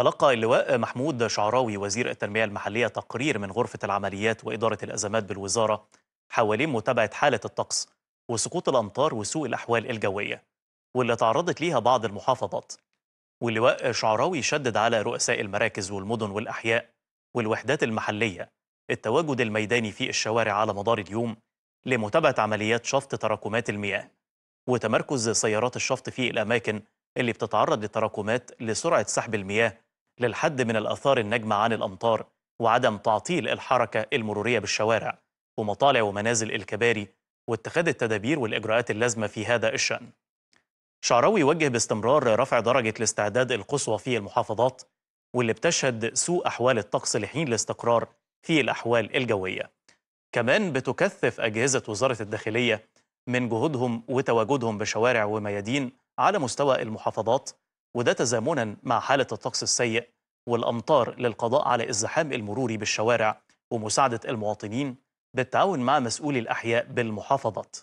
تلقى اللواء محمود شعراوي وزير التنمية المحلية تقرير من غرفة العمليات وإدارة الأزمات بالوزارة حوالين متابعة حالة الطقس وسقوط الأمطار وسوء الأحوال الجوية واللي تعرضت ليها بعض المحافظات واللواء شعراوي شدد على رؤساء المراكز والمدن والأحياء والوحدات المحلية التواجد الميداني في الشوارع على مدار اليوم لمتابعة عمليات شفط تراكمات المياه وتمركز سيارات الشفط في الأماكن اللي بتتعرض لتراكمات لسرعة سحب المياه للحد من الآثار الناجمة عن الأمطار وعدم تعطيل الحركة المرورية بالشوارع ومطالع ومنازل الكباري واتخاذ التدابير والإجراءات اللازمة في هذا الشأن شعراوي يوجه باستمرار رفع درجة الاستعداد القصوى في المحافظات واللي بتشهد سوء أحوال الطقس لحين الاستقرار في الأحوال الجوية كمان بتكثف أجهزة وزارة الداخلية من جهودهم وتواجدهم بشوارع وميادين على مستوى المحافظات وده تزامنا مع حالة الطقس السيء والأمطار للقضاء على الزحام المروري بالشوارع ومساعدة المواطنين بالتعاون مع مسؤولي الأحياء بالمحافظات